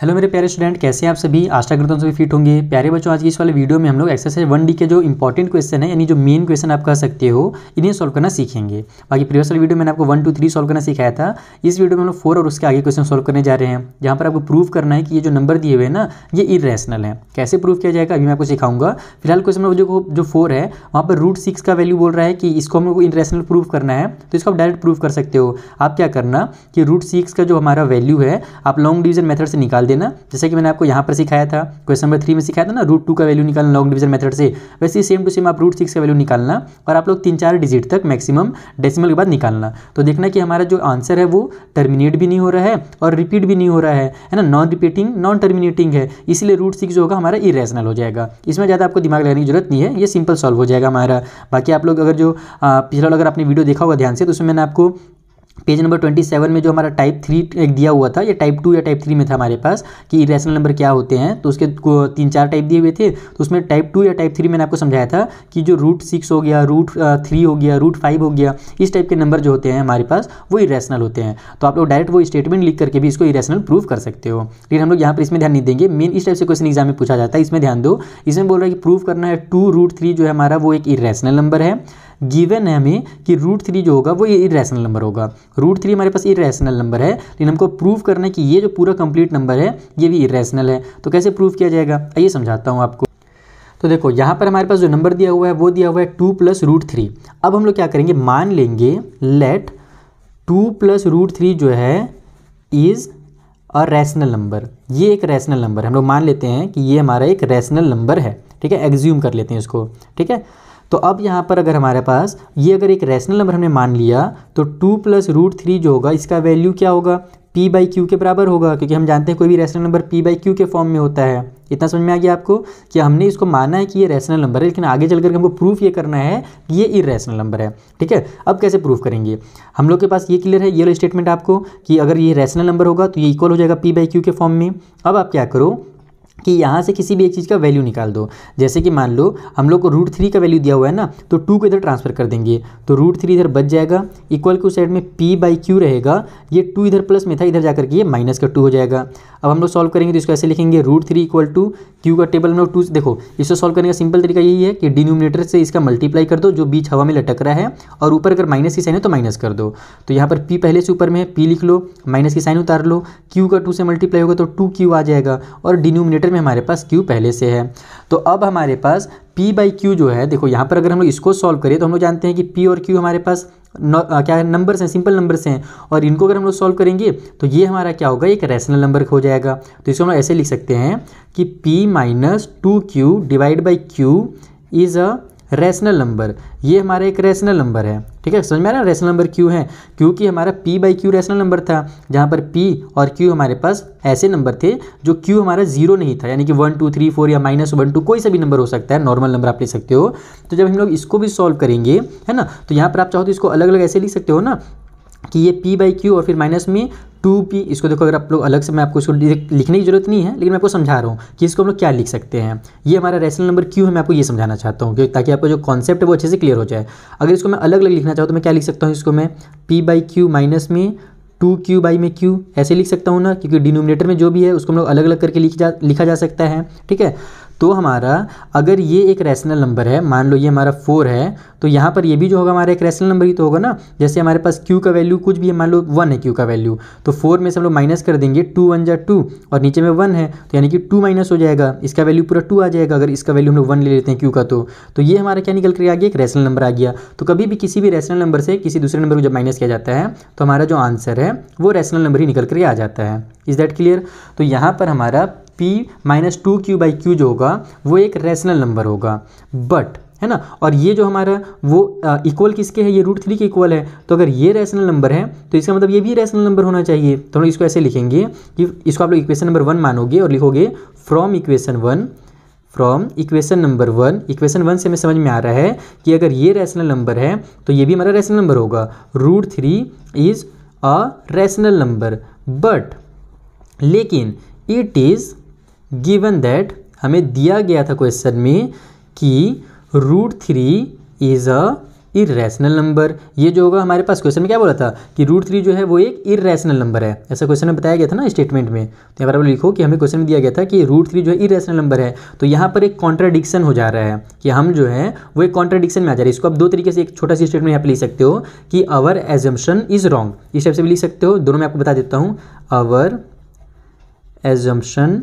hello मेरे प्यारे student कैसे हैं आप सभी आशा करता हूं सभी फिट होंगे प्यारे बच्चों आज की इस वाले वीडियो में हम लोग एक्सरसाइज वन डी के जो इंपॉर्टेंट क्वेश्चन है यानी जो मेन क्वेश्चन आप कह सकते हो इन्हें सॉल्व करना सीखेंगे बाकी प्रीवियस वाली वीडियो मैंने आपको वन टू थ्री सॉल्व करना सिखाया था इस वीडियो में हम लोग फोर और उसके आगे क्वेश्चन सॉल्व करने जा रहे हैं जहाँ पर आपको प्रूफ करना है कि ये जो नंबर दिए हुए ना ये इरेशनल है कैसे प्रूफ किया जाएगा अभी मैं आपको सिखाऊंगा फिलहाल क्वेश्चन नंबर जो जो फोर है वहाँ पर रूट सिक्स का वैल्यू बोल रहा है कि इसको हम लोग इरेशनल प्रूफ करना है तो इसको आप डायरेक्ट प्रूफ कर सकते हो आप क्या करना कि रूट सिक्स का जो हमारा वैल्यू है आप लॉन्ग डिविजन मेथड से निकाल निकाल देना जैसे कि मैंने आपको यहाँ पर सिखाया था क्वेश्चन नंबर थ्री में सिखाया था ना रूट टू का वैल्यू निकालना लॉन्ग डिवीजन मेथड से वैसे सेम टू सेम आप रूट सिक्स का वैल्यू निकालना और आप लोग तीन चार डिजिट तक मैक्सिमम डेसिमल के बाद निकालना तो देखना कि हमारा जो आंसर है वो टर्मिनेट भी नहीं हो रहा है और रिपीट भी नहीं हो रहा है है ना नॉन रिपीटिंग नॉन टर्मिनेटिंग है इसलिए रूट सिक्स जो होगा हमारा इरेशनल हो जाएगा इसमें ज़्यादा आपको दिमाग लगाने की जरूरत नहीं है ये सिंपल सॉल्व हो जाएगा हमारा बाकी आप लोग अगर जो पिछला अगर आपने वीडियो देखा होगा ध्यान से तो उसमें मैंने आपको पेज नंबर ट्वेंटी सेवन में जो हमारा टाइप थ्री एक दिया हुआ था ये टाइप टू या टाइप थ्री में था हमारे पास कि इरेशनल नंबर क्या होते हैं तो उसके तीन चार टाइप दिए हुए थे तो उसमें टाइप टू या टाइप थ्री मैंने आपको समझाया था कि जो रूट सिक्स हो गया रूट थ्री हो गया रूट फाइव हो गया इस टाइप के नंबर जो होते हैं हमारे पास वो इरेशनल होते हैं तो आप लोग डायरेक्ट वो स्टेटमेंट लिख करके भी इसको इरेशनल प्रूव कर सकते हो लेकिन हम लोग यहाँ पर इसमें ध्यान नहीं देंगे मेन इस टाइप से क्वेश्चन एग्जाम में पूछा जाता है इसमें ध्यान दो इसमें बोल रहा है कि प्रूव करना है टू रूट थ्री जो है हमारा वो एक इरेशनल नंबर है गिवन है हमें कि रूट थ्री जो होगा वो ये इरेशनल नंबर होगा रूट थ्री हमारे पास इरेशनल नंबर है लेकिन हमको प्रूव करना है कि ये जो पूरा कंप्लीट नंबर है ये भी इरेशनल है तो कैसे प्रूव किया जाएगा आइए समझाता हूँ आपको तो देखो यहाँ पर हमारे पास जो नंबर दिया हुआ है वो दिया हुआ है टू प्लस रूट थ्री अब हम लोग क्या करेंगे मान लेंगे let two plus root three जो है इज़ अ रैशनल नंबर ये एक रैशनल नंबर है हम लोग मान लेते हैं कि ये हमारा एक रैशनल नंबर है ठीक है एग्ज्यूम कर लेते हैं इसको ठीक है तो अब यहाँ पर अगर हमारे पास ये अगर एक रैशनल नंबर हमने मान लिया तो टू प्लस रूट थ्री जो होगा इसका वैल्यू क्या होगा पी बाई क्यू के बराबर होगा क्योंकि हम जानते हैं कोई भी rational number P by Q के फॉर्म में होता है इतना समझ में आ गया आपको कि हमने इसको माना है कि ये रैशनल नंबर है लेकिन आगे चल करके हमको प्रूफ ये करना है कि ये इरेशनल नंबर है ठीक है अब कैसे प्रूफ करेंगे हम लोग के पास ये क्लियर है ये स्टेटमेंट आपको कि अगर ये रैशनल नंबर होगा तो ये इक्वल हो जाएगा पी बाई क्यू के फॉर्म में अब आप क्या करो कि यहाँ से किसी भी एक चीज़ का वैल्यू निकाल दो जैसे कि मान लो हम लोग को रूट थ्री का वैल्यू दिया हुआ है ना तो टू को इधर ट्रांसफर कर देंगे तो रूट थ्री इधर बच जाएगा इक्वल के उस साइड में पी बाई क्यू रहेगा ये टू इधर प्लस में था इधर जाकर के ये माइनस का टू हो जाएगा अब हम लोग सॉल्व करेंगे तो इसको ऐसे लिखेंगे root three equal to Q का टेबल हम लोग टू देखो इसको सॉल्व करने का सिंपल तरीका यही है कि डिनोमिनेटर से इसका मल्टीप्लाई कर दो जो बीच हवा में लटक रहा है और ऊपर अगर माइनस की साइन है तो माइनस कर दो तो यहाँ पर पी पहले से ऊपर में है पी लिख लो माइनस की साइन उतार लो क्यू का टू से मल्टीप्लाई होगा तो टू क्यू आ जाएगा और डिनोमिनेटर में हमारे पास क्यू पहले से है तो अब हमारे पास पी बाई क्यू जो है देखो यहाँ पर अगर हम लोग इसको सॉल्व करें तो हम लोग जानते हैं कि पी और क्यू हमारे पास क्या है नंबर्स हैं सिंपल नंबर्स हैं और इनको अगर हम लोग सॉल्व करेंगे तो ये हमारा क्या होगा एक रैशनल नंबर हो जाएगा तो इसको हम ऐसे लिख सकते हैं कि p minus two Q divide by Q is a rational number ये हमारा एक रेशनल नंबर है ठीक है समझ में आ रहा है रेशनल नंबर क्यों है क्योंकि हमारा P by Q rational number था जहाँ पर पी और क्यू हमारे पास ऐसे नंबर थे जो क्यू हमारा जीरो नहीं था यानी कि वन टू थ्री फोर या माइनस वन टू कोई सा भी नंबर हो सकता है नॉर्मल नंबर आप ले सकते हो तो जब हम लोग इसको भी सॉल्व करेंगे है ना तो यहाँ पर आप चाहो तो इसको अलग अलग ऐसे लिख सकते हो ना कि ये पी बाई क्यू और फिर माइनस में टू पी इसको देखो अगर आप लोग अलग से मैं आपको इसको लिखने की जरूरत नहीं है लेकिन मैं आपको समझा रहा हूँ कि इसको हम लोग क्या लिख सकते हैं ये हमारा रेशनल नंबर क्यू है मैं आपको ये समझाना चाहता हूँ ताकि आपका जो कॉन्सेप्ट है वो अच्छे से क्लियर हो जाए अगर इसको मैं अलग अलग लिखना चाहूँ तो मैं क्या लिख सकता हूँ इसको मैं पी बाई क्यू माइनस में टू क्यू बाई में क्यू ऐसे लिख सकता हूँ ना क्योंकि डिनोमिनेटर में जो भी है उसको हम लोग अलग अलग करके लिख जा लिखा जा सकता है ठीक है तो हमारा अगर ये एक रैशनल नंबर है मान लो ये हमारा फोर है तो यहाँ पर ये भी जो होगा हमारा एक रैशनल नंबर ही तो होगा ना जैसे हमारे पास क्यू का वैल्यू कुछ भी है मान लो वन है क्यू का वैल्यू तो फोर में से हम लोग माइनस कर देंगे टू वन जा टू और नीचे में वन है तो यानी कि टू माइनस हो जाएगा इसका वैल्यू पूरा टू आ जाएगा अगर इसका वैल्यू हम लोग वन ले लेते हैं क्यू का तो तो ये हमारा क्या निकल कर आ गया एक रैशनल नंबर आ गया तो कभी भी किसी भी रैशनल नंबर से किसी दूसरे नंबर को जब माइनस किया जाता है तो हमारा जो आंसर है वो रैशनल नंबर ही निकल कर आ जाता है इज़ दैट क्लियर तो यहाँ पर हमारा P minus two Q by Q जो होगा वो एक रेशनल नंबर होगा बट है ना और ये जो हमारा वो इक्वल किसके है ये रूट थ्री के इक्वल है तो अगर ये रैशनल नंबर है तो इसका मतलब ये भी रैशनल नंबर होना चाहिए तो हम इसको ऐसे लिखेंगे कि इसको आप लोग इक्वेशन नंबर वन मानोगे और लिखोगे from equation one from equation number one equation one से हमें समझ में आ रहा है कि अगर ये रैशनल नंबर है तो ये भी हमारा रैशनल नंबर होगा root three is a rational number but लेकिन इट इज़ गिवन दैट हमें दिया गया था क्वेश्चन में कि root three is a irrational number ये जो होगा हमारे पास क्वेश्चन में क्या बोला था कि रूट थ्री जो है वो एक इरेशनल नंबर है ऐसा क्वेश्चन में बताया गया था ना स्टेटमेंट में तो यहाँ पर आप लिखो कि हमें क्वेश्चन में दिया गया था कि रूट थ्री जो है इरेशनल नंबर है तो यहाँ पर एक कॉन्ट्राडिक्शन हो जा रहा है कि हम जो है वो एक कॉन्ट्राडिक्शन में आ जा रहा है इसको आप दो तरीके से एक छोटा सी स्टेटमेंट यहाँ पर लिख सकते हो कि अवर एजम्पन इज़ रॉन्ग इस टाइप से भी लिख सकते हो दोनों में आपको बता देता हूँ अवर एजम्पन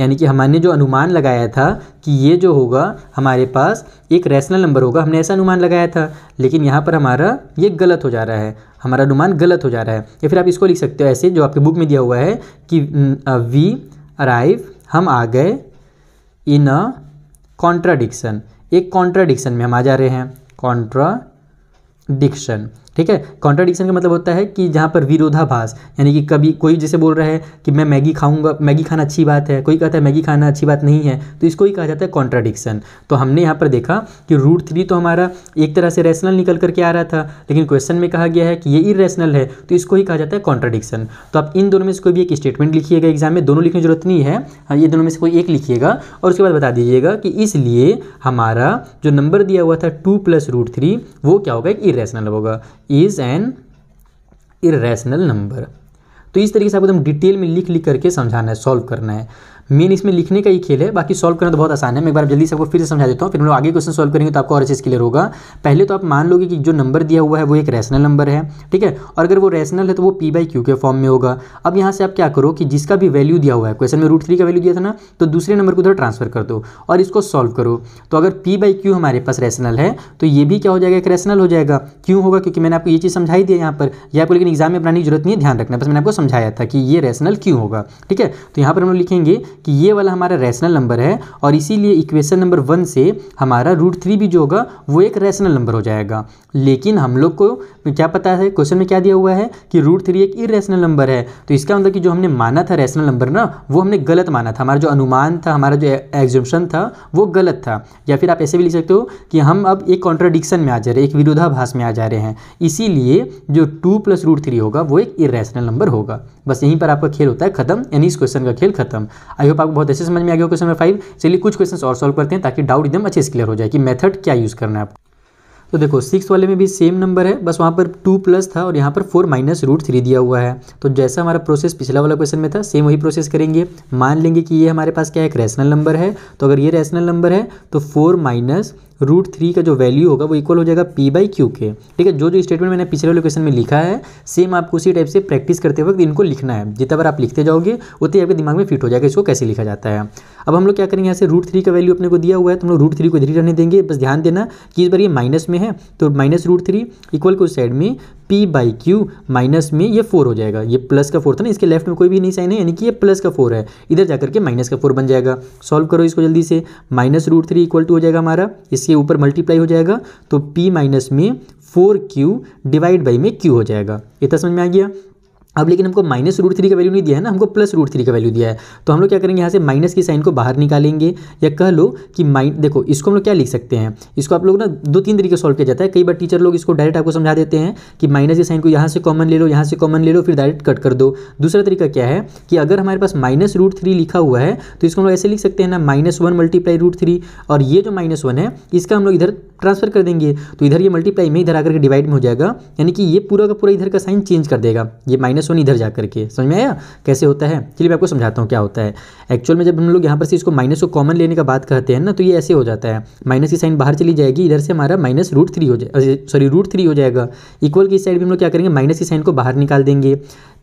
यानी कि हमने जो अनुमान लगाया था कि ये जो होगा हमारे पास एक रैशनल नंबर होगा हमने ऐसा अनुमान लगाया था लेकिन यहाँ पर हमारा ये गलत हो जा रहा है हमारा अनुमान गलत हो जा रहा है या फिर आप इसको लिख सकते हो ऐसे जो आपके बुक में दिया हुआ है कि वी अराइव हम आ गए इन अ कॉन्ट्राडिक्शन एक कॉन्ट्राडिक्शन में हम आ जा रहे हैं कॉन्ट्राडिक्शन ठीक है कॉन्ट्राडिक्शन का मतलब होता है कि जहाँ पर विरोधाभास यानी कि कभी कोई जैसे बोल रहा है कि मैं मैगी खाऊंगा मैगी खाना अच्छी बात है कोई कहता है मैगी खाना अच्छी बात नहीं है तो इसको ही कहा जाता है कॉन्ट्राडिक्शन तो हमने यहाँ पर देखा कि रूट थ्री तो हमारा एक तरह से रैशनल निकल करके आ रहा था लेकिन क्वेश्चन में कहा गया है कि ये इरेशनल है तो इसको ही कहा जाता है कॉन्ट्राडिक्शन तो आप इन दोनों में से कोई भी एक स्टेटमेंट लिखिएगा एग्जाम में दोनों लिखने की जरूरत नहीं है हाँ ये दोनों में से कोई एक लिखिएगा और उसके बाद बता दीजिएगा कि इसलिए हमारा जो नंबर दिया हुआ था टू प्लस रूट थ्री वो क्या होगा एक इरेशनल होगा इज़ एन इरेशनल नंबर तो इस तरीके से आपको एकदम डिटेल में लिख लिख करके समझाना है सॉल्व करना है मेन इसमें लिखने का ही खेल है बाकी सॉल्व करना तो बहुत आसान है मैं एक बार जल्दी से आपको फिर से समझा देता हूँ फिर हम लोग आगे क्वेश्चन सॉल्व करेंगे तो आपको और चीज़ क्लियर होगा पहले तो आप मान लोगे कि जो नंबर दिया हुआ है वो एक रैशनल नंबर है ठीक है और अगर वो रैशनल है तो वो पी बाई क्यू के फॉर्म में होगा अब यहाँ से आप क्या करो कि जिसका भी वैल्यू दिया हुआ है क्वेश्चन में रूट थ्री का वैल्यू दिया था ना तो दूसरे नंबर को उधर ट्रांसफर कर दो और इसको सॉल्व करो तो अगर पी बाई क्यू हमारे पास रैशनल है तो ये भी क्या हो जाएगा एक रैशनल हो जाएगा क्यों होगा क्योंकि मैंने आपको ये चीज़ समझाई दिया यहाँ पर या आपको लेकिन एग्जाम में बनाने की जरूरत नहीं है ध्यान रखना बस मैंने आपको समझाया था कि ये रैशनल क्यों होगा ठीक है तो यहाँ पर हम लोग लिखेंगे कि ये वाला हमारा रैशनल नंबर है और इसीलिए इक्वेशन नंबर वन से हमारा रूट थ्री भी जो होगा वो एक रैशनल नंबर हो जाएगा लेकिन हम लोग को क्या पता है क्वेश्चन में क्या दिया हुआ है कि रूट थ्री एक इरेशनल नंबर है तो इसका मतलब कि जो हमने माना था रैशनल नंबर ना वो हमने गलत माना था हमारा जो अनुमान था हमारा जो एग्जिबिशन था वो गलत था या फिर आप ऐसे भी लिख सकते हो कि हम अब एक कॉन्ट्राडिक्शन में आ जा रहे हैं एक विरोधाभास में आ जा रहे हैं इसीलिए जो टू प्लस रूट थ्री होगा वो एक इरेशनल नंबर होगा बस यहीं पर आपका खेल होता है खत्म यानी इस क्वेश्चन का खेल खत्म आई होप आपको बहुत अच्छे समझ में आ गया क्वेश्चन नंबर फाइव चलिए कुछ क्वेश्चन और सॉल्व करते हैं ताकि डाउट एकदम अच्छे से क्लियर हो जाए कि मेथड क्या यूज़ करना है आपको तो देखो सिक्स वाले में भी सेम नंबर है बस वहाँ पर टू प्लस था और यहाँ पर फोर माइनस रूट थ्री दिया हुआ है तो जैसा हमारा प्रोसेस पिछला वाला क्वेश्चन में था सेम वही प्रोसेस करेंगे मान लेंगे कि ये हमारे पास क्या है एक रैशनल नंबर है तो अगर ये रैशनल नंबर है तो फोर माइनस रूट थ्री का जो वैल्यू होगा वो इक्वल हो जाएगा पी बाई क्यू के ठीक है जो जो स्टेटमेंट मैंने पिछले लोकेशन में लिखा है सेम आपको उसी टाइप से प्रैक्टिस करते वक्त इनको लिखना है जितना बार आप लिखते जाओगे उतने आपके दिमाग में फिट हो जाएगा इसको कैसे लिखा जाता है अब हम लोग क्या करेंगे यहाँ से रूट थ्री का वैल्यू अपने को दिया हुआ है तो हम लोग रूट थ्री को इधर ही रहने देंगे बस ध्यान देना कि इस बार ये माइनस में है तो माइनस रूट थ्री इक्वल को साइड में पी बाई क्यू माइनस में ये फोर हो जाएगा ये प्लस का फोर था ना इसके लेफ्ट में कोई भी नहीं साइन है यानी कि ये प्लस का फोर है इधर जाकर के माइनस का फोर बन जाएगा सॉल्व करो इसको जल्दी से minus root three equal to हो जाएगा हमारा इस से ऊपर मल्टीप्लाई हो जाएगा तो पी माइनस में फोर क्यू डिवाइड बाई में क्यू हो जाएगा इतना तो समझ में आ गया अब लेकिन हमको माइनस रूट थ्री का वैल्यू नहीं दिया है ना हमको प्लस रूट थ्री का वैल्यू दिया है तो हम लोग क्या करेंगे यहाँ से माइनस की साइन को बाहर निकालेंगे या कह लो कि माइन देखो इसको हम लोग क्या लिख सकते हैं इसको आप लोग ना दो तीन तरीके सॉल्व किया जाता है कई बार टीचर लोग इसको डायरेक्ट आपको समझा देते हैं कि माइनस की साइन को यहाँ से कॉमन ले लो यहाँ से कॉमन ले लो फिर डायरेक्ट कट कर दो दूसरा तरीका क्या है कि अगर हमारे पास माइनस रूट थ्री लिखा हुआ है तो इसको हम लोग ऐसे लिख सकते हैं ना minus one multiply root three और ये जो माइनस वन है इसका हम लोग इधर ट्रांसफर कर देंगे तो इधर ये मल्टीप्लाई में इधर आकर के डिवाइड में हो जाएगा यानी कि ये पूरा का पूरा इधर का साइन चेंज कर देगा ये माइनस वन इधर जा करके समझ में आया कैसे होता है चलिए मैं आपको समझाता हूँ क्या होता है एक्चुअल में जब हम लोग यहाँ पर से इसको माइनस को कॉमन लेने का बात कहते हैं ना तो ये ऐसे हो जाता है माइनस की साइन बाहर चली जाएगी इधर से हमारा माइनस रूट थ्री हो जाए सॉरी रूट थ्री हो जाएगा इक्वल की साइड भी हम लोग क्या करेंगे माइनस की साइन को बाहर निकाल देंगे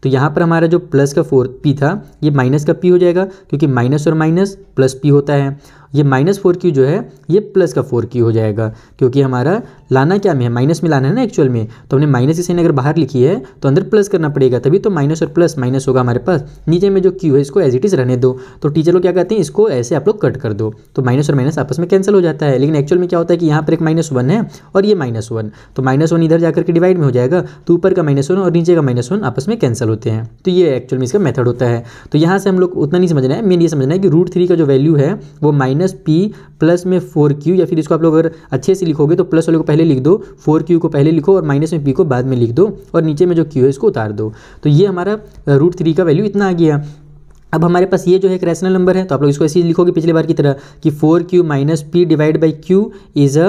तो यहाँ पर हमारा जो प्लस का फोर पी था ये माइनस का पी हो जाएगा क्योंकि माइनस और माइनस प्लस पी होता है ये माइनस फोर क्यू जो है ये प्लस का फोर क्यू हो जाएगा क्योंकि हमारा लाना क्या में है माइनस में लाना है ना एक्चुअल में तो हमने माइनस इसे अगर बाहर लिखी है तो अंदर प्लस करना पड़ेगा तभी तो माइनस और प्लस माइनस होगा हमारे पास नीचे में जो क्यू है इसको एज इट इज़ रहने दो तो टीचर लोग क्या कहते हैं इसको ऐसे आप लोग कट कर दो तो माइनस और माइनस आपस में कैंसिल हो जाता है लेकिन एक्चुअल में क्या होता है कि यहाँ पर एक माइनस वन है और ये माइनस वन तो माइनस वन इधर जाकर के डिवाइड में हो जाएगा तो ऊपर का माइनस वन और नीचे का माइनस वन आपस में कैंसिल होते हैं तो ये एक्चुअल में इसका मेथड होता है तो यहाँ से हम लोग उतना नहीं समझना है मेन ये समझना है कि रूट थ्री का जो वैल्यू है वो माइनस माइनस पी प्लस में फोर क्यू या फिर इसको आप लोग अगर अच्छे से लिखोगे तो प्लस वाले को पहले लिख दो फोर क्यू को पहले लिखो और माइनस में पी को बाद में लिख दो और नीचे में जो क्यू है इसको उतार दो तो ये हमारा रूट थ्री का वैल्यू इतना आ गया अब हमारे पास ये जो है एक रैशनल नंबर है तो आप लोग इसको ऐसे लिखोगे पिछले बार की तरह कि four Q minus P divide by Q is a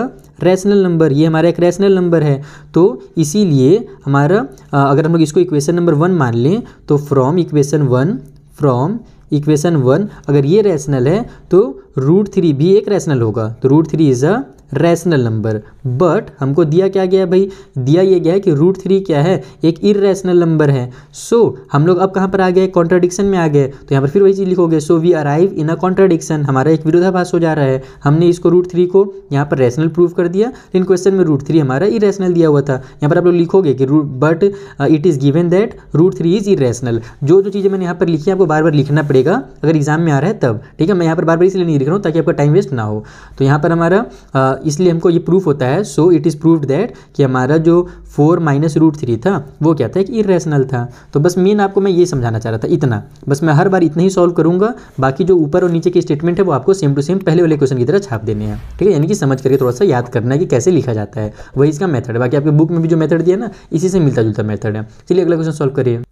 rational number ये हमारा एक रैशनल नंबर है तो इसीलिए हमारा अगर हम लोग इसको इक्वेशन नंबर वन मान लें तो from equation one from equation one अगर ये रैशनल है तो रूट थ्री भी एक रैशनल होगा तो root three is a rational number but हमको दिया क्या गया है भाई दिया ये गया है कि रूट थ्री क्या है एक इरेशनल नंबर है सो so, हम लोग अब कहाँ पर आ गए कॉन्ट्राडिक्शन में आ गए तो यहाँ पर फिर वही चीज़ लिखोगे so we arrive in a contradiction हमारा एक विरोधाभास हो जा रहा है हमने इसको रूट थ्री को यहाँ पर रैशनल प्रूव कर दिया लेकिन क्वेश्चन में रूट थ्री हमारा इरेशनल दिया हुआ था यहाँ पर आप लोग लिखोगे कि root but it is given that root three is irrational जो जो चीज़ें मैंने यहाँ पर लिखी है आपको बार बार लिखना पड़ेगा अगर एग्जाम में आ रहा है तब ठीक है मैं यहाँ पर बार बार इसलिए करके लिख रहा हूँ ताकि आपका टाइम वेस्ट ना हो तो यहाँ पर हमारा इसलिए हमको ये प्रूफ होता है so it is proof that कि हमारा जो फोर माइनस रूट थ्री था वो क्या था एक इरेशनल था तो बस मेन आपको मैं ये समझाना चाह रहा था इतना बस मैं हर बार इतना ही सॉल्व करूँगा बाकी जो ऊपर और नीचे के स्टेटमेंट है वो आपको सेम टू सेम पहले वाले क्वेश्चन की तरह छाप देने हैं ठीक है यानी कि समझ करके थोड़ा सा याद करना है कि कैसे लिखा जाता है वही इसका मेथड है बाकी आपके बुक में भी जो मेथड दिया ना इसी से मिलता जुलता मेथड है चलिए अगला क्वेश्चन सॉल्व करिए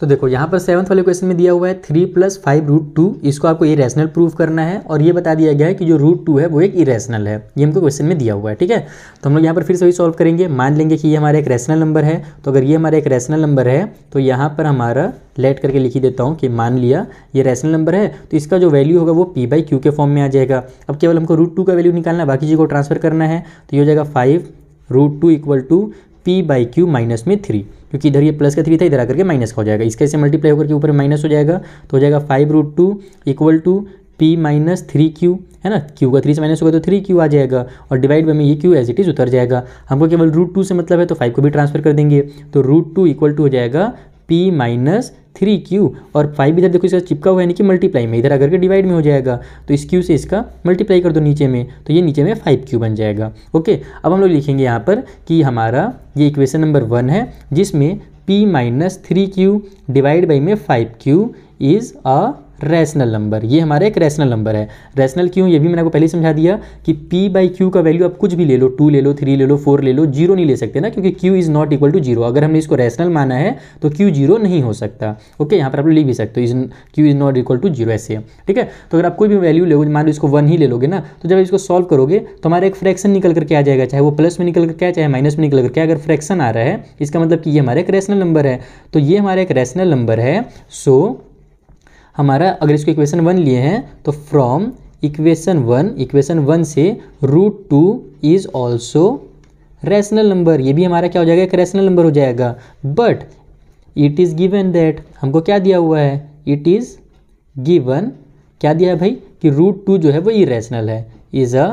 तो देखो यहाँ पर सेवन्थ वाले क्वेश्चन में दिया हुआ है three plus five root two इसको आपको इरेशनल प्रूव करना है और ये बता दिया गया है कि जो रूट टू है वो एक इरेशनल है ये हमको क्वेश्चन में दिया हुआ है ठीक है तो हम लोग यहाँ पर फिर से वही सॉल्व करेंगे मान लेंगे कि ये हमारा एक रैशनल नंबर है तो अगर ये हमारा एक रैशनल नंबर है तो यहाँ पर हमारा लेट करके लिखी देता हूँ कि मान लिया ये रेशनल नंबर है तो इसका जो वैल्यू होगा वो पी बाई क्यू के फॉर्म में आ जाएगा अब केवल हमको रूट टू का वैल्यू निकालना है बाकी चीज़ को ट्रांसफर करना है तो ये हो जाएगा five root two equal to p by Q minus में थ्री क्योंकि इधर ये प्लस का थ्री था इधर आकर के माइनस का हो जाएगा इसके से मल्टीप्लाई होकर के ऊपर माइनस हो जाएगा तो हो जाएगा five root two equal to p minus three q है ना क्यू का थ्री से माइनस होगा तो थ्री क्यू आ जाएगा और डिवाइड बाई में ये क्यू एज इट इज़ उतर जाएगा हमको केवल रूट टू से मतलब है तो फाइव को भी ट्रांसफर कर देंगे तो रूट टू इक्वल टू हो जाएगा पी माइनस थ्री क्यू और फाइव इधर देखो इसका चिपका हुआ है यानी कि मल्टीप्लाई में इधर अगर के डिवाइड में हो जाएगा तो इस क्यू से इसका मल्टीप्लाई कर दो नीचे में तो ये नीचे में फाइव क्यू बन जाएगा ओके अब हम लोग लिखेंगे यहाँ पर कि हमारा ये इक्वेशन नंबर वन है जिसमें p minus three q divide by में five q is a rational number ये हमारा एक रैशनल नंबर है रैशनल क्यों ये भी मैंने आपको पहले समझा दिया कि p बाई क्यू का वैल्यू आप कुछ भी ले लो टू ले लो थ्री ले लो फोर ले लो जीरो नहीं ले सकते ना क्योंकि q is not equal to zero अगर हमने इसको रैशनल माना है तो q जीरो नहीं हो सकता ओके यहाँ पर आप लिख भी सकते हो is q is not equal to zero ऐसे ठीक है तो अगर आप कोई भी वैल्यू ले मान लो इसको वन ही ले लोगे ना तो जब इसको सॉल्व करोगे तो हमारा एक फ्रैक्शन निकल करके आ जाएगा चाहे वो प्लस में निकल करके आए चाहे माइनस में निकल करके अगर फ्रैक्शन आ रहा है इसका मतलब कि ये हमारा एक रैशनल नंबर है तो ये हमारा एक रैशनल नंबर है सो so, हमारा अगर इसको इक्वेशन वन लिए हैं तो from equation one equation one से root two is also rational number ये भी हमारा क्या हो जाएगा एक रैशनल नंबर हो जाएगा but it is given that हमको क्या दिया हुआ है इट इज़ गिवन क्या दिया है भाई कि रूट टू जो है वो इरेशनल है is a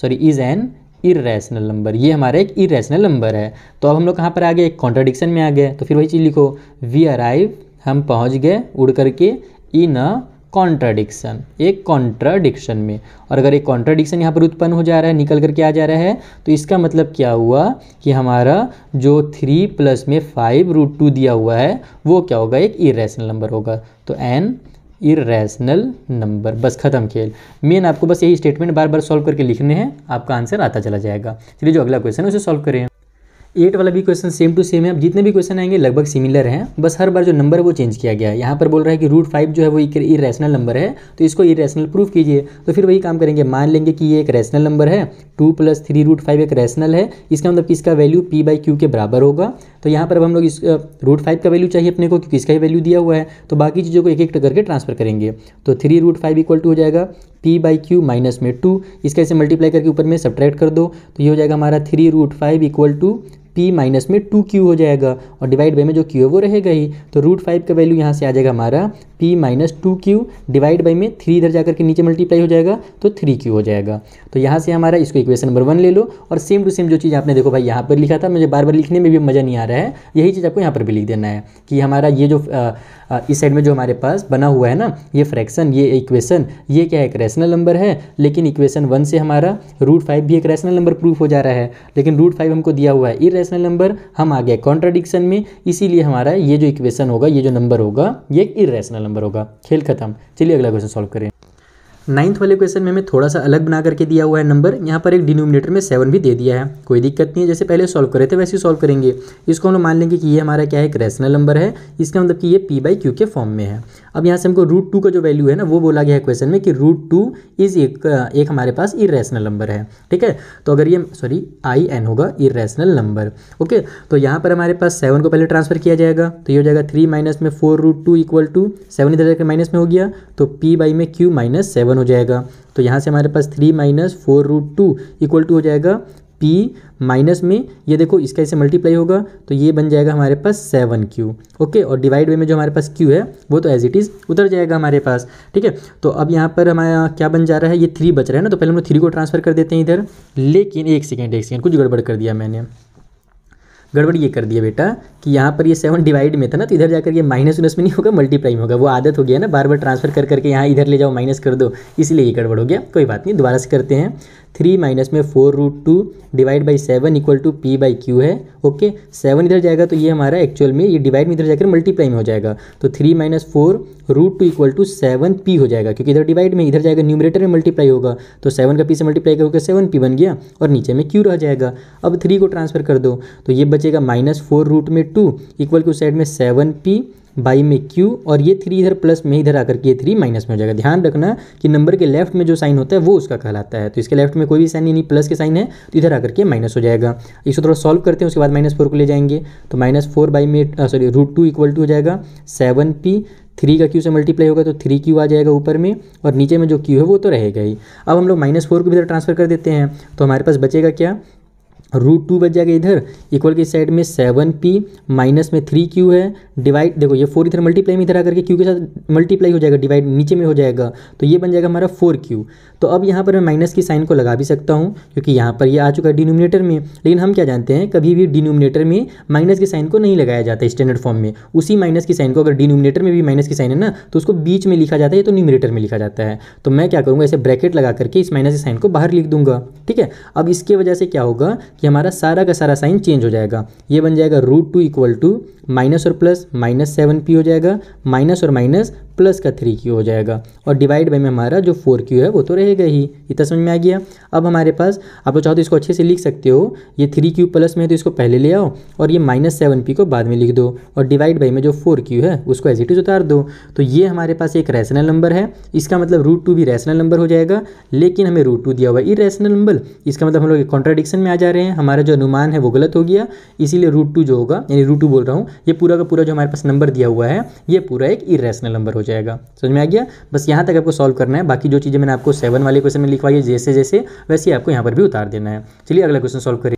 sorry is an irrational number ये हमारा एक इरेशनल नंबर है तो अब हम लोग कहाँ पर आ गए एक कॉन्ट्राडिक्शन में आ गए तो फिर वही चीज़ लिखो वी अराइव हम पहुँच गए उड़ करके इन अ कॉन्ट्राडिक्शन एक कॉन्ट्राडिक्शन में और अगर एक कॉन्ट्राडिक्शन यहाँ पर उत्पन्न हो जा रहा है निकल करके आ जा रहा है तो इसका मतलब क्या हुआ कि हमारा जो थ्री प्लस में फाइव रूट टू दिया हुआ है वो क्या होगा एक इरेशनल नंबर होगा तो एन इरेशनल नंबर बस ख़त्म खेल मेन आपको बस यही स्टेटमेंट बार बार सॉल्व करके लिखने हैं आपका आंसर आता चला जाएगा चलिए जो अगला क्वेश्चन है उसे सॉल्व करें एट वाला भी क्वेश्चन सेम टू सेम है अब जितने भी क्वेश्चन आएंगे लगभग सिमिलर हैं बस हर बार जो नंबर है वो चेंज किया गया है यहाँ पर बोल रहा है कि रूट फाइव जो है वो एक इरेशनल नंबर है तो इसको इरेशनल प्रूफ कीजिए तो फिर वही काम करेंगे मान लेंगे कि ये एक रैशनल नंबर है two plus three root five एक रैशनल है इसका मतलब कि इसका वैल्यू पी बाई क्यू के बराबर होगा तो यहाँ पर अब हम लोग इस रूट फाइव का वैल्यू चाहिए अपने को क्योंकि इसका ही वैल्यू दिया हुआ है तो बाकी चीज़ों को एक एक करके ट्रांसफर करेंगे तो three root five equal to हो जाएगा पी बाई क्यू माइनस में टू इसका इसे मल्टीप्लाई करके ऊपर में सब्ट्रैक्ट कर दो तो ये हो जाएगा हमारा three root five equal to p minus में टू क्यू हो जाएगा और डिवाइड बाई में जो क्यू है वो रहेगा ही तो रूट फाइव का वैल्यू यहाँ से आ जाएगा हमारा P minus two Q divide by में थ्री इधर जाकर के नीचे मल्टीप्लाई हो जाएगा तो थ्री क्यू हो जाएगा तो यहाँ से हमारा इसको इक्वेशन नंबर वन ले लो और सेम टू सेम जो चीज़ आपने देखो भाई यहाँ पर लिखा था मुझे बार बार लिखने में भी मज़ा नहीं आ रहा है यही चीज़ आपको यहाँ पर भी लिख देना है कि हमारा ये जो आ, आ, इस साइड में जो हमारे पास बना हुआ है ना ये फ्रैक्शन ये इक्वेशन ये क्या है एक रैशनल नंबर है लेकिन इक्वेशन वन से हमारा रूट फाइव भी एक रैशनल नंबर प्रूफ हो जा रहा है लेकिन रूट फाइव हमको दिया हुआ है इरेशनल नंबर हम आ गए कॉन्ट्राडिक्शन में इसीलिए हमारा ये जो इक्वेशन होगा ये जो नंबर होगा ये इरेशनल नंबर होगा खेल खत्म चलिए अगला क्वेश्चन सॉल्व करें नाइन्थ वाले क्वेश्चन में हमें थोड़ा सा अलग बना करके दिया हुआ है नंबर यहाँ पर एक डिनोमिनेटर में सेवन भी दे दिया है कोई दिक्कत नहीं है जैसे पहले सॉल्व करे थे वैसे ही सॉल्व करेंगे इसको हम लोग मान लेंगे कि ये हमारा क्या है एक रैशनल नंबर है इसका मतलब कि ये पी बाई क्यू के फॉर्म में है अब यहाँ से हमको रूट टू का जो वैल्यू है ना वो बोला गया है क्वेश्चन में कि रूट टू इज़ एक एक हमारे पास इरेशनल नंबर है ठीक है तो अगर ये सॉरी आई एन होगा इरेशनल नंबर ओके तो यहाँ पर हमारे पास सेवन को पहले ट्रांसफर किया जाएगा तो ये हो जाएगा थ्री माइनस में four root two equal to seven इधर जाकर माइनस में हो गया तो पी बाई में क्यू माइनस सेवन हो जाएगा तो यहाँ से हमारे पास three minus four root two equal to हो जाएगा पी माइनस में ये देखो इसका इसे मल्टीप्लाई होगा तो ये बन जाएगा हमारे पास सेवन क्यू ओके और डिवाइड वे में जो हमारे पास क्यू है वो तो एज इट इज़ उतर जाएगा हमारे पास ठीक है तो अब यहाँ पर हमारा क्या बन जा रहा है ये थ्री बच रहा है ना तो पहले हम लोग थ्री को ट्रांसफर कर देते हैं इधर लेकिन एक सेकेंड एक सेकेंड कुछ गड़बड़ कर दिया मैंने गड़बड़ ये कर दिया बेटा कि यहाँ पर ये सेवन डिवाइड में था ना तो इधर जाकर ये माइनस उनस में नहीं होगा मल्टीप्लाई में होगा वो आदत हो गया ना बार बार ट्रांसफर कर करके यहाँ इधर ले जाओ माइनस कर दो इसलिए ये गड़बड़ हो गया कोई बात नहीं दोबारा से करते हैं थ्री माइनस में four root two divide by seven equal to p by q है ओके सेवन इधर जाएगा तो ये हमारा एक्चुअल में ये डिवाइड में इधर जाकर मल्टीप्लाई में हो जाएगा तो three minus four root two equal to seven p हो जाएगा क्योंकि इधर डिवाइड में इधर जाएगा न्यूमरेटर में मल्टीप्लाई होगा तो सेवन का पी से मल्टीप्लाई करोगे सेवन पी बन गया और नीचे में क्यू रह जाएगा अब थ्री को ट्रांसफर कर दो तो ये बचेगा माइनस फोर रूट में टू इक्वल टू साइड में सेवन पी बाई में क्यू और ये थ्री इधर प्लस में इधर आकर के ये थ्री माइनस में हो जाएगा ध्यान रखना कि नंबर के लेफ्ट में जो साइन होता है वो उसका कहलाता है तो इसके लेफ्ट में कोई भी साइन नहीं प्लस के साइन है तो इधर आकर के माइनस हो जाएगा इसको थोड़ा सॉल्व करते हैं उसके बाद माइनस फोर को ले जाएंगे तो माइनस फोर बाई में sorry root two equal to हो जाएगा सेवन पी थ्री का क्यू से मल्टीप्लाई होगा तो थ्री क्यू आ जाएगा ऊपर में और नीचे में जो क्यू है वो तो रहेगा ही अब हम लोग माइनस फोर को भी इधर ट्रांसफर कर देते हैं तो हमारे पास बचेगा क्या रूट टू बच जाएगा इधर इक्वल के साइड में सेवन पी माइनस में थ्री क्यू है डिवाइड देखो ये फोर इधर मल्टीप्लाई में इधर आकर के क्यू के साथ मल्टीप्लाई हो जाएगा डिवाइड नीचे में हो जाएगा तो ये बन जाएगा हमारा फोर क्यू तो अब यहाँ पर मैं माइनस की साइन को लगा भी सकता हूँ क्योंकि यहाँ पर ये आ चुका है डिनोमिनेटर में लेकिन हम क्या जानते हैं कभी भी डिनोमिनेटर में माइनस के साइन को नहीं लगाया जाता स्टैंडर्ड फॉर्म में उसी माइनस की साइन को अगर डिनोमिनेटर में भी माइनस की साइन है ना तो उसको बीच में लिखा जाता है तो न्यूमिनेटर में लिखा जाता है तो मैं क्या करूँगा ऐसे ब्रैकेट लगा करके इस माइनस की साइन को बाहर लिख दूंगा ठीक है अब इसके वजह से क्या होगा कि हमारा सारा का सारा साइन चेंज हो जाएगा ये बन जाएगा root two equal to minus और प्लस माइनस सेवन पी हो जाएगा माइनस और माइनस प्लस का थ्री क्यू हो जाएगा और डिवाइड बाई में हमारा जो फोर क्यू है वो तो रहेगा ही इतना समझ में आ गया अब हमारे पास आप लोग चाहो तो इसको अच्छे से लिख सकते हो ये थ्री क्यू प्लस में है तो इसको पहले ले आओ और ये माइनस सेवन पी को बाद में लिख दो और डिवाइड बाई में जो फोर क्यू है उसको एज इट इज़ उतार दो तो ये हमारे पास एक रैशनल नंबर है इसका मतलब रूट टू भी रैशनल नंबर हो जाएगा लेकिन हमें रूट टू दिया हुआ है इरेशनल नंबर इसका मतलब हम लोग कॉन्ट्राडिक्शन में आ जा रहे हैं हमारा जो अनुमान है वो गलत हो गया इसीलिए रूट टू जो होगा यानी रूट टू बोल रहा हूँ ये पूरा का पूरा जो हमारे पास नंबर दिया हुआ है ये पूरा एक इरेशनल नंबर हो जाएगा समझ में आ गया बस यहाँ तक आपको सॉल्व करना है बाकी जो चीज़ें मैंने आपको सेवन वाले क्वेश्चन में लिखवाई है जैसे जैसे वैसे आपको यहाँ पर भी उतार देना है चलिए अगला क्वेश्चन सॉल्व करिए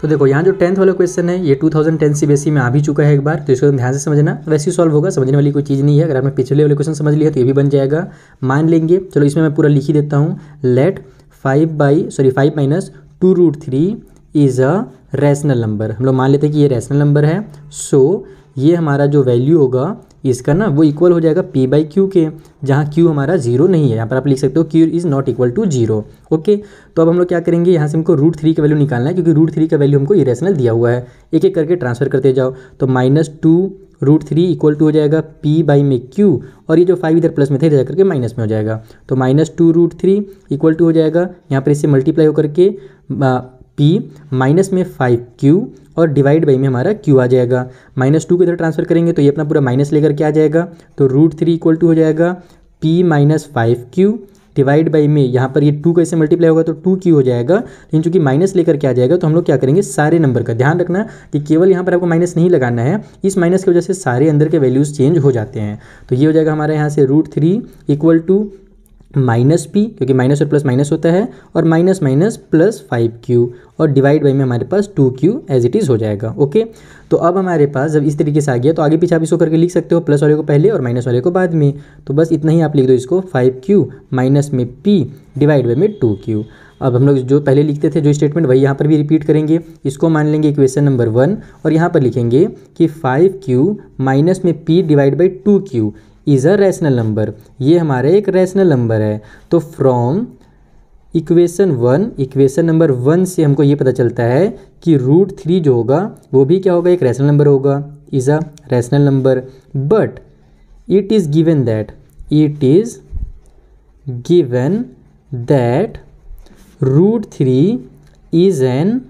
तो देखो यहाँ जो टेंथ वाला क्वेश्चन है ये 2010 बेसी में आ भी चुका है एक बार तो इसको ध्यान से समझना वैसे ही सॉल्व होगा समझने वाली कोई चीज़ नहीं है अगर आपने पिछले वाले क्वेश्चन समझ लिया तो ये भी बन जाएगा मान लेंगे चलो इसमें मैं पूरा लिख ही देता हूँ let five by sorry five minus two root three is a rational number हम लोग मान लेते हैं कि ये रैशनल नंबर है सो so, ये हमारा जो वैल्यू होगा इसका ना वो इक्वल हो जाएगा पी बाई क्यू के जहाँ क्यू हमारा जीरो नहीं है यहाँ पर आप लिख सकते हो q is not equal to zero okay तो अब हम लोग क्या करेंगे यहाँ से हमको रूट थ्री का वैल्यू निकालना है क्योंकि रूट थ्री का वैल्यू हमको इरेशनल दिया हुआ है एक एक करके ट्रांसफर करते जाओ तो minus two root three equal to हो जाएगा पी बाई में क्यू और ये जो फाइव इधर प्लस में था इधर करके माइनस में हो जाएगा तो minus two root three equal to हो जाएगा यहाँ पर इससे मल्टीप्लाई होकर के पी माइनस में फाइव क्यू और डिवाइड बाई में हमारा क्यू आ जाएगा माइनस टू की तरह ट्रांसफर करेंगे तो ये अपना पूरा माइनस लेकर के आ जाएगा तो रूट थ्री इक्वल टू हो जाएगा p minus five q divide by में यहाँ पर ये टू कैसे मल्टीप्लाई होगा तो टू क्यू हो जाएगा लेकिन चूंकि माइनस लेकर के आ जाएगा तो हम लोग क्या करेंगे सारे नंबर का ध्यान रखना कि केवल यहाँ पर आपको माइनस नहीं लगाना है इस माइनस की वजह से सारे अंदर के वैल्यूज़ चेंज हो जाते हैं तो ये हो जाएगा हमारे यहाँ से root three equal to minus p क्योंकि माइनस और प्लस माइनस होता है और minus minus plus five q और डिवाइड बाई में हमारे पास two q as it is हो जाएगा ओके तो अब हमारे पास जब इस तरीके से आ गया तो आगे पीछे आप इसको करके लिख सकते हो प्लस वाले को पहले और माइनस वाले को बाद में तो बस इतना ही आप लिख दो इसको फाइव क्यू माइनस में पी डिवाइड बाई में टू क्यू अब हम लोग जो पहले लिखते थे जो स्टेटमेंट वही यहाँ पर भी रिपीट करेंगे इसको मान लेंगे इक्वेशन नंबर वन और यहाँ पर लिखेंगे कि फाइव क्यू माइनस में p divide by two q is a rational number ये हमारे एक रैशनल नंबर है तो from equation one equation number one से हमको ये पता चलता है कि रूट थ्री जो होगा वो भी क्या होगा एक रैशनल नंबर होगा is a rational number but it is given that it is given that root three is an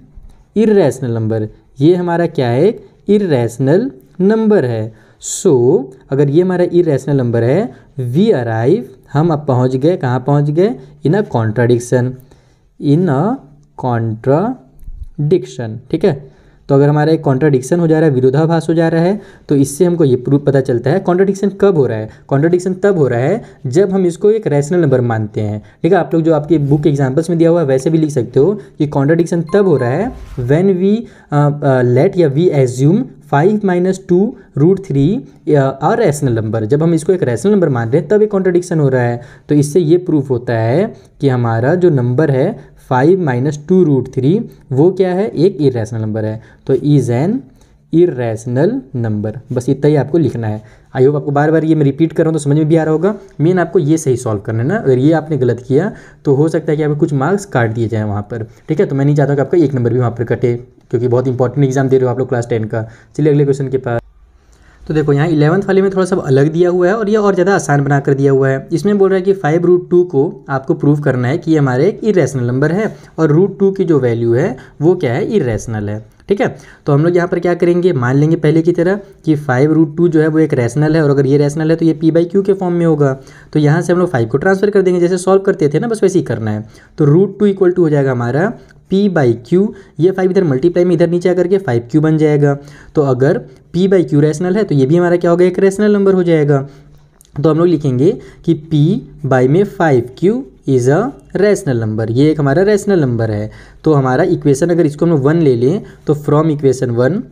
irrational number ये हमारा क्या है एक इरेशनल नंबर है सो so, अगर ये हमारा इरेशनल नंबर है वी अराइव हम अब पहुंच गए कहाँ पहुंच गए इन a contradiction in a contradiction ठीक है तो अगर हमारा एक कॉन्ट्राडिक्शन हो जा रहा है विरोधाभास हो जा रहा है तो इससे हमको ये प्रूफ पता चलता है कॉन्ट्राडिक्शन कब हो रहा है कॉन्ट्राडिक्शन तब हो रहा है जब हम इसको एक रैशनल नंबर मानते हैं ठीक है आप लोग जो आपके बुक एग्जाम्पल्स में दिया हुआ है वैसे भी लिख सकते हो कि कॉन्ट्राडिक्शन तब हो रहा है वेन वी लेट या we assume five minus two root three और रैशनल नंबर जब हम इसको एक रैशनल नंबर मान रहे हैं तब एक कॉन्ट्रडिक्शन हो रहा है तो इससे ये प्रूफ होता है कि हमारा जो नंबर है five minus two root three वो क्या है एक इरेशनल नंबर है तो इज एन इरेशनल नंबर बस इतना ही आपको लिखना है आई होप आपको बार बार ये मैं रिपीट कर रहा हूँ तो समझ में भी आ रहा होगा मेन आपको ये सही सॉल्व करना है ना अगर ये आपने गलत किया तो हो सकता है कि आपको कुछ मार्क्स काट दिए जाए वहाँ पर ठीक है तो मैं नहीं चाहता कि आपका एक नंबर भी वहाँ पर कटे क्योंकि बहुत इंपॉर्टेंट एग्जाम दे रहे हो आप लोग क्लास टेन का चलिए अगले क्वेश्चन के पास तो देखो यहाँ इलेवंथ वाले में थोड़ा सा अलग दिया हुआ है और ये और ज़्यादा आसान बना कर दिया हुआ है इसमें बोल रहा है कि फाइव रूट टू को आपको प्रूव करना है कि ये हमारे एक इरेशनल नंबर है और रूट टू की जो वैल्यू है वो क्या है इरेशनल है ठीक है तो हम लोग यहाँ पर क्या करेंगे मान लेंगे पहले की तरह कि फाइव रूट टू जो है वो एक रैशनल है और अगर ये रैशनल है तो ये पी बाई क्यू के फॉर्म में होगा तो यहाँ से हम लोग फाइव को ट्रांसफर कर देंगे जैसे सॉल्व करते थे ना बस वैसे ही करना है तो रूट टू इक्वल टू हो जाएगा हमारा पी बाई क्यू ये फाइव इधर मल्टीप्लाई में इधर नीचे आकर के फाइव क्यू बन जाएगा तो अगर पी बाई क्यू रैशनल है तो ये भी हमारा क्या होगा एक रैशनल नंबर हो जाएगा तो हम लोग लिखेंगे कि पी बाई में five q is a rational number ये एक हमारा रैशनल नंबर है तो हमारा इक्वेशन अगर इसको हम लोग वन ले लें तो फ्रॉम इक्वेशन वन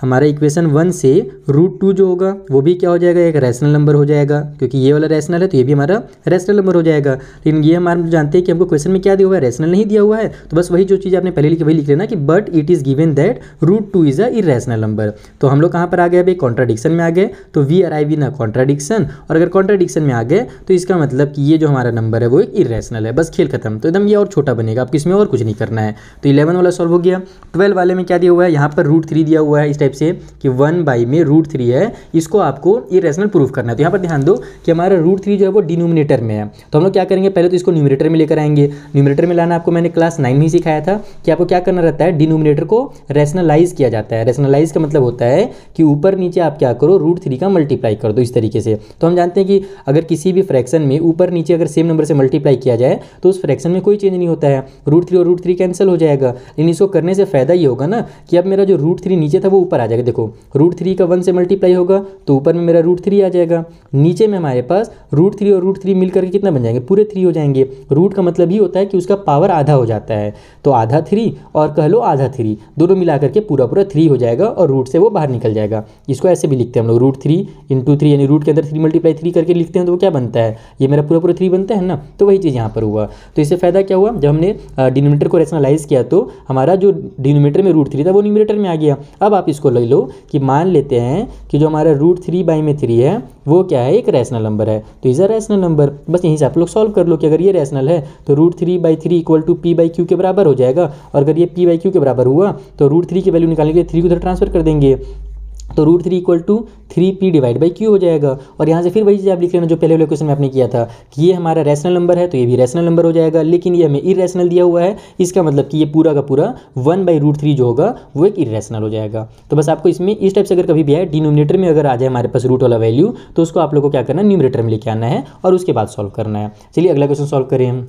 हमारा इक्वेशन वन से रूट टू जो होगा वो भी क्या हो जाएगा एक रैशनल नंबर हो जाएगा क्योंकि ये वाला रैशनल है तो ये भी हमारा रैशनल नंबर हो जाएगा लेकिन ये हम जानते हैं कि हमको क्वेश्चन में क्या दिया हुआ है रैशनल नहीं दिया हुआ है तो बस वही जो चीज़ आपने पहले लिखी वही लिख लेना कि but it is given that root two is a irrational number तो हम लोग कहाँ पर आ गए अभी कॉन्ट्राडिक्शन में आ गए तो वी आर आई वी ना कॉन्ट्राडिक्शन और अगर कॉन्ट्राडिक्शन में आ गए तो इसका मतलब कि ये जो हमारा नंबर है वो एक इरेशनल है बस खेल खत्म तो एकदम ये और छोटा बनेगा आपको इसमें और कुछ नहीं करना है तो इलेवन वाला सॉल्व हो गया ट्वेल्व वाले में क्या दिया हुआ है यहाँ पर रूट थ्री दिया हुआ है इस टाइप टाइप से कि वन बाई में रूट थ्री है इसको आपको इरेशनल प्रूफ करना है तो यहाँ पर ध्यान दो कि हमारा रूट थ्री जो है वो डिनोमिनेटर में है तो हम लोग क्या करेंगे पहले तो इसको न्यूमिनेटर में लेकर आएंगे न्यूमिनेटर में लाना आपको मैंने क्लास नाइन में सिखाया था कि आपको क्या करना रहता है डिनोमिनेटर को रेशनलाइज किया जाता है रेशनलाइज का मतलब होता है कि ऊपर नीचे आप क्या करो रूट थ्री का मल्टीप्लाई कर दो इस तरीके से तो हम जानते हैं कि अगर किसी भी फ्रैक्शन में ऊपर नीचे अगर सेम नंबर से मल्टीप्लाई किया जाए तो उस फ्रैक्शन में कोई चेंज नहीं होता है रूट थ्री और रूट थ्री कैंसिल हो जाएगा लेकिन इसको करने से फ़ायदा ये होगा ना कि अब मेरा जो रूट थ्री नीचे था वो ऊपर ऊपर आ जाएगा देखो रूट थ्री का वन से मल्टीप्लाई होगा तो ऊपर में मेरा रूट थ्री आ जाएगा नीचे में हमारे पास रूट थ्री और रूट थ्री मिल करके कितना बन जाएंगे पूरे थ्री हो जाएंगे रूट का मतलब ही होता है कि उसका पावर आधा हो जाता है तो आधा थ्री और कह लो आधा थ्री दोनों मिला करके पूरा पूरा थ्री हो जाएगा और रूट से वो बाहर निकल जाएगा इसको ऐसे भी लिखते हैं हम लोग रूट थ्री इंटू थ्री यानी रूट के अंदर थ्री मल्टीप्लाई थ्री करके लिखते हैं तो वो क्या बनता है ये मेरा पूरा पूरा थ्री बनता है ना तो वही चीज़ यहाँ पर हुआ तो इससे फ़ायदा क्या हुआ जब हमने डिनोमीटर को रेशनलाइज किया तो हमारा जो डिनोमीटर में रूट थ्री था वो न्यूमीटर में आ गया अब आप इसको ले लो कि मान लेते हैं कि जो हमारा रूट थ्री बाई में थ्री है वो क्या है एक रैशनल नंबर है तो इज़ अ रैशनल नंबर बस यहीं से आप लोग सॉल्व कर लो कि अगर ये रैशनल है तो root three by three equal to p by Q के बराबर हो जाएगा और अगर ये पी बाई क्यू के बराबर हुआ तो रूट थ्री की वैल्यू निकालने के लिए थ्री उधर ट्रांसफर कर देंगे तो root three equal to three p divide by q हो जाएगा और यहाँ से फिर वही चीज़ आप लिख रहे हैं जो पहले वाले क्वेश्चन में आपने किया था कि ये हमारा रैशनल नंबर है तो ये भी रैशनल नंबर हो जाएगा लेकिन ये हमें इरेशनल दिया हुआ है इसका मतलब कि ये पूरा का पूरा वन बाई रूट थ्री जो होगा वो एक इरेशनल हो जाएगा तो बस आपको इसमें इस टाइप से अगर कभी भी है डिनोमिनेटर में अगर आ जाए हमारे पास रूट वाला वैल्यू तो उसको आप लोग को क्या करना है न्यूमिनेटर में लेके आना है और उसके बाद सॉल्व करना है चलिए अगला क्वेश्चन सॉल्व करें हम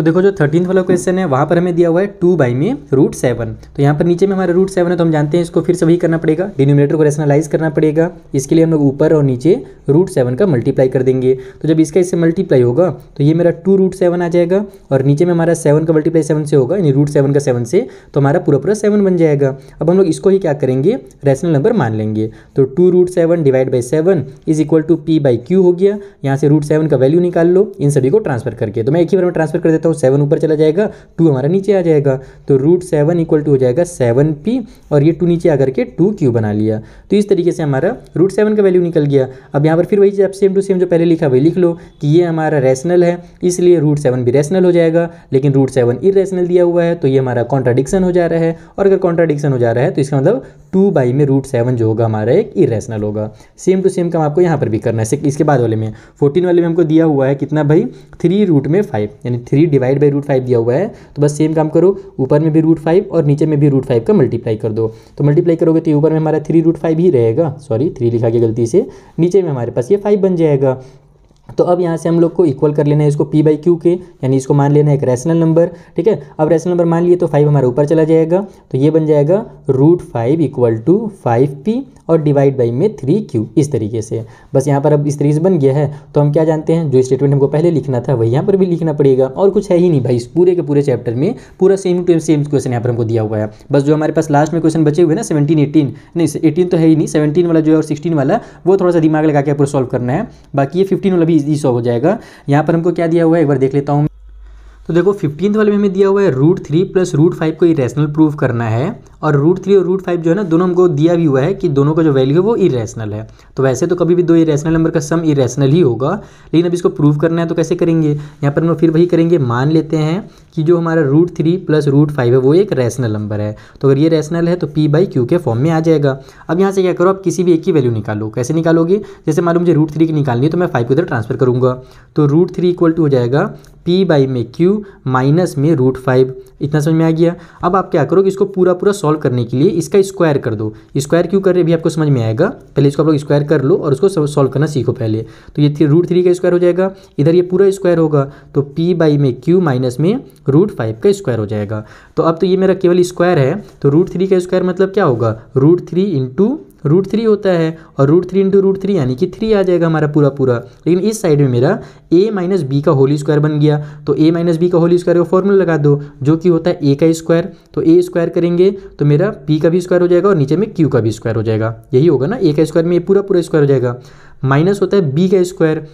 तो देखो जो थर्टीन वाला क्वेश्चन है वहाँ पर हमें दिया हुआ है टू बाई में रूट सेवन तो यहाँ पर नीचे में हमारा रूट सेवन है तो हम जानते हैं इसको फिर से वही करना पड़ेगा डिनोमिनेटर को रेशनलाइज करना पड़ेगा इसके लिए हम लोग ऊपर और नीचे रूट सेवन का मल्टीप्लाई कर देंगे तो जब इसका इससे मल्टीप्लाई होगा तो ये मेरा टू रूट सेवन आ जाएगा और नीचे में हमारा सेवन का मल्टीप्लाई सेवन से होगा यानी रूट सेवन का सेवन से तो हमारा पूरा पूरा सेवन बन जाएगा अब हम लोग इसको ही क्या करेंगे रेशनल नंबर मान लेंगे तो two root seven divide by seven is equal to p by q हो गया यहाँ से रूट सेवन का वैल्यू निकाल लो इन सभी को ट्रांसफर करके तो मैं एक ही बार में ट्रांसफर कर देता हूँ और तो सेवन ऊपर चला जाएगा टू हमारा नीचे आ जाएगा तो रूट सेवन इक्वल टू हो जाएगा सेवन पी और ये टू नीचे आकर के टू क्यू बना लिया तो इस तरीके से हमारा रूट सेवन का वैल्यू निकल गया अब यहाँ पर फिर वही आप सेम टू सेम जो पहले लिखा वही लिख लो कि ये हमारा रैशनल है इसलिए रूट सेवन भी रैशनल हो जाएगा लेकिन रूट सेवन इरेशनल दिया हुआ है तो ये हमारा कॉन्ट्राडिक्शन हो जा रहा है और अगर कॉन्ट्राडिक्शन हो जा रहा है तो इसका मतलब टू बाई में रूट सेवन जो होगा हमारा एक इरेशनल होगा सेम टू सेम काम आपको यहाँ पर भी करना है इसके बाद वाले में फोर्टीन वाले में हमको दिया हुआ है कितना भाई थ्री रूट में फाइव यानी three divide by root five दिया हुआ है तो बस सेम काम करो ऊपर में भी रूट फाइव और नीचे में भी रूट फाइव का मल्टीप्लाई कर दो तो मल्टीप्लाई करोगे तो ऊपर में हमारा थ्री रूट फाइव ही रहेगा सॉरी थ्री लिखा के गलती से नीचे में हमारे पास ये फाइव बन जाएगा तो अब यहाँ से हम लोग को इक्वल कर लेना है इसको पी बाई क्यू के यानी इसको मान लेना है एक रैशनल नंबर ठीक है अब रैशनल नंबर मान लिए तो फाइव हमारा ऊपर चला जाएगा तो ये बन जाएगा root five equal to five p और डिवाइड बाई में थ्री क्यू इस तरीके से बस यहाँ पर अब स्त्रीज बन गया है तो हम क्या जानते हैं जो स्टेटमेंट हमको पहले लिखना था वही यहाँ पर भी लिखना पड़ेगा और कुछ है ही नहीं भाई इस पूरे के पूरे चैप्टर में पूरा सेम टू सेम क्वेश्चन यहाँ पर हमको दिया हुआ है बस जो हमारे पास लास्ट में क्वेश्चन बचे हुए ना सेवेंटीन एटीन नहीं एटीन तो है ही नहीं सेवेंटीन वाला जो है और सिक्सटीन वाला वो थोड़ा सा दिमाग लगा के आपको सॉल्व करना है बाकी ये फिफ्टीन वाला भी इजी सॉल्व हो जाएगा यहाँ पर हमको क्या दिया हुआ है एक बार देख लेता हूँ तो देखो फिफ्टींथ वाले में हमें दिया हुआ है root three plus root five को इरेशनल प्रूव करना है और रूट थ्री और रूट फाइव जो है ना दोनों हमको दिया भी हुआ है कि दोनों का जो वैल्यू है वो इरेशनल है तो वैसे तो कभी भी दो इरेशनल नंबर का सम इरेशनल ही होगा लेकिन अब इसको प्रूव करना है तो कैसे करेंगे यहाँ पर हम फिर वही करेंगे मान लेते हैं कि जो हमारा root three plus root five है वो एक रैशनल नंबर है तो अगर ये रैशनल है तो पी बाई क्यू के फॉर्म में आ जाएगा अब यहाँ से क्या करो आप किसी भी एक की वैल्यू निकालो कैसे निकालोगे जैसे मालूम मुझे रूट थ्री की निकालनी है तो मैं फाइव की उधर ट्रांसफर करूँगा तो रूट थ्री इक्वल टू हो जाएगा पी बाई में क्यू माइनस में रूट फाइव इतना समझ में आ गया अब आप क्या करो कि इसको पूरा पूरा सॉल्व करने के लिए इसका स्क्वायर कर दो स्क्वायर क्यों कर रहे भी आपको समझ में आएगा पहले इसको आप लोग स्क्वायर कर लो और उसको सॉल्व करना सीखो पहले तो ये थ्री रूट थ्री का स्क्वायर हो जाएगा इधर ये पूरा स्क्वायर होगा तो पी बाई में क्यू माइनस में रूट फाइव का स्क्वायर हो जाएगा तो अब तो ये मेरा केवल स्क्वायर है तो रूट थ्री का स्क्वायर मतलब क्या होगा root three into root three होता है और root three into root three यानी कि थ्री आ जाएगा हमारा पूरा पूरा लेकिन इस साइड में मेरा ए माइनस बी का होली स्क्वायर बन गया तो ए माइनस बी का होली स्क्वायर का फॉर्मूला लगा दो जो कि होता है ए का स्क्वायर तो ए स्क्वायर करेंगे तो मेरा पी का भी स्क्वायर हो जाएगा और नीचे में क्यू का भी स्क्वायर हो जाएगा यही होगा ना ए का स्क्वायर में ये पूरा पूरा स्क्वायर हो जाएगा माइनस होता है बी का स्क्वायर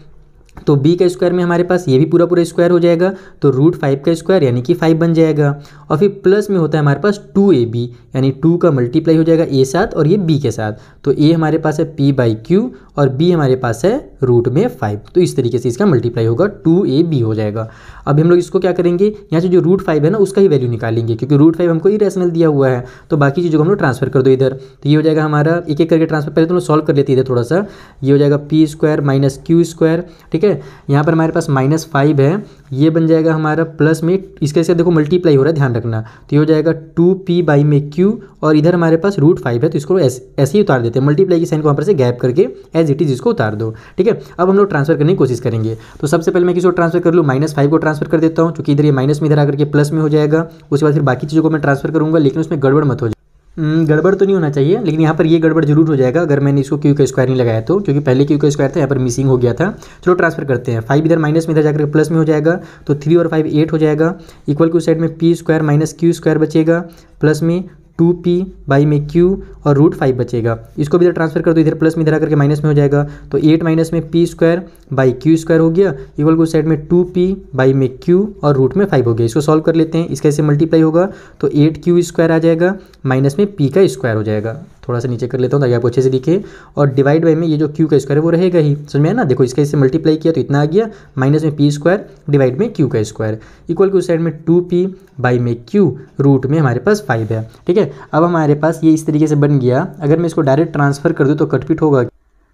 तो b का स्क्वायर में हमारे पास ये भी पूरा पूरा स्क्वायर हो जाएगा तो रूट फाइव का स्क्वायर यानी कि फाइव बन जाएगा और फिर प्लस में होता है हमारे पास टू ए बी यानी टू का मल्टीप्लाई हो जाएगा ए साथ और ये b के साथ तो a हमारे पास है p बाई क्यू और b हमारे पास है रूट में फाइव तो इस तरीके से इसका मल्टीप्लाई होगा टू ए बी हो जाएगा अब हम लोग इसको क्या करेंगे यहाँ से जो रूट फाइव है ना उसका ही वैल्यू निकालेंगे क्योंकि रूट फाइव हमको इरेशनल दिया हुआ है तो बाकी चीज़ों को हम लोग ट्रांसफर कर दो इधर तो ये हो जाएगा हमारा एक एक करके ट्रांसफर पहले तो हम सॉल्व कर लेते इधर थोड़ा सा ये हो जाएगा p square minus q square ठीक है यहाँ पर हमारे पास माइनस फाइव है ये बन जाएगा हमारा प्लस में इसके साथ देखो मल्टीप्लाई हो रहा है ध्यान रखना तो ये हो जाएगा टू पी बाई में क्यू और इधर हमारे पास रूट फाइव है तो इसको ऐसे ही उतार देते हैं मल्टीप्लाई की साइन को वहाँ पर से गैप करके एज इट इज़ इसको उतार दो ठीक है अब हम लोग ट्रांसफर करने की कोशिश करेंगे तो सबसे पहले मैं किसी को ट्रांसफर कर लूँ माइनस फाइव को ट्रांसफर कर देता हूँ क्योंकि इधर ये माइनस में इधर आकर के प्लस में हो जाएगा उसके बाद फिर बाकी चीज़ों को मैं ट्रांसफर करूँगा लेकिन उसमें गड़बड़ मत हो जाए हम्म, गड़बड़ तो नहीं होना चाहिए लेकिन यहाँ पर ये गड़बड़ जरूर हो जाएगा अगर मैंने इसको क्यू का स्क्वायर नहीं लगाया तो क्योंकि पहले क्यू का स्क्वायर था यहाँ पर मिसिंग हो गया था चलो ट्रांसफर करते हैं फाइव इधर माइनस में इधर जाकर प्लस में हो जाएगा तो थ्री और फाइव एट हो जाएगा इक्वल क्यू साइड में p square minus q square बचेगा प्लस में टू पी बाई में क्यू और रूट फाइव बचेगा इसको भी इधर ट्रांसफर कर दो इधर प्लस में इधर आकर के माइनस में हो जाएगा तो एट माइनस में p square by q square हो गया इक्वल को साइड में टू पी बाई में क्यू और रूट में फाइव हो गया इसको सॉल्व कर लेते हैं इसका ऐसे मल्टीप्लाई होगा तो एट क्यू स्क्वायर आ जाएगा माइनस में पी का स्क्वायर हो जाएगा थोड़ा सा नीचे कर लेता हूँ ताकि आपको अच्छे से दिखे और डिवाइड बाई में ये जो क्यू का स्क्वायर वो रहेगा ही समझ में है ना देखो इसका इससे मल्टीप्लाई किया तो इतना आ गया माइनस में पी स्क्वायर डिवाइड में क्यू का स्क्वायर इक्वल के उस साइड में टू पी बाई में क्यू रूट में हमारे पास फाइव है ठीक है अब हमारे पास ये इस तरीके से बन गया अगर मैं इसको डायरेक्ट ट्रांसफर कर दूँ तो कटपिट होगा